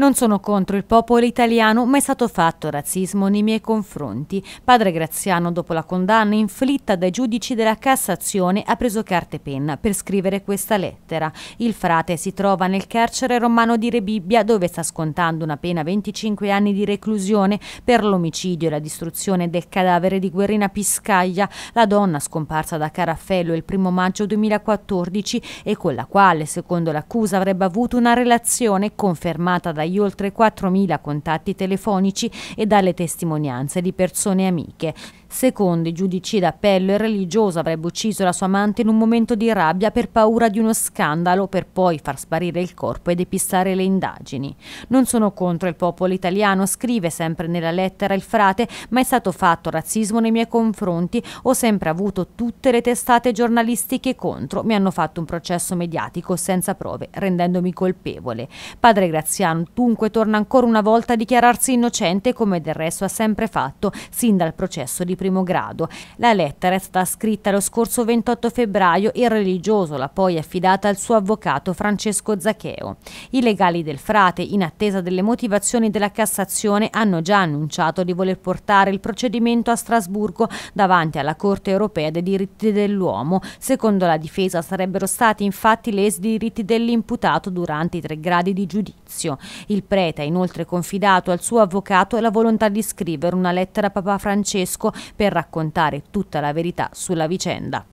Non sono contro il popolo italiano, ma è stato fatto razzismo nei miei confronti. Padre Graziano, dopo la condanna inflitta dai giudici della Cassazione, ha preso carta e penna per scrivere questa lettera. Il frate si trova nel carcere romano di Rebibbia, dove sta scontando una pena 25 anni di reclusione per l'omicidio e la distruzione del cadavere di Guerrina Piscaglia, la donna scomparsa da Caraffello il 1 maggio 2014 e con la quale, secondo l'accusa, avrebbe avuto una relazione confermata da dagli oltre 4.000 contatti telefonici e dalle testimonianze di persone amiche. Secondo i giudici d'appello, il religioso avrebbe ucciso la sua amante in un momento di rabbia per paura di uno scandalo, per poi far sparire il corpo e depistare le indagini. Non sono contro il popolo italiano, scrive sempre nella lettera il frate, ma è stato fatto razzismo nei miei confronti, ho sempre avuto tutte le testate giornalistiche contro, mi hanno fatto un processo mediatico senza prove, rendendomi colpevole. Padre Graziano dunque torna ancora una volta a dichiararsi innocente come del resto ha sempre fatto sin dal processo di primo grado. La lettera è stata scritta lo scorso 28 febbraio e il religioso l'ha poi affidata al suo avvocato Francesco Zaccheo. I legali del frate, in attesa delle motivazioni della Cassazione, hanno già annunciato di voler portare il procedimento a Strasburgo davanti alla Corte europea dei diritti dell'uomo. Secondo la difesa sarebbero stati infatti lesi i diritti dell'imputato durante i tre gradi di giudizio. Il prete ha inoltre confidato al suo avvocato la volontà di scrivere una lettera a Papa Francesco per raccontare tutta la verità sulla vicenda.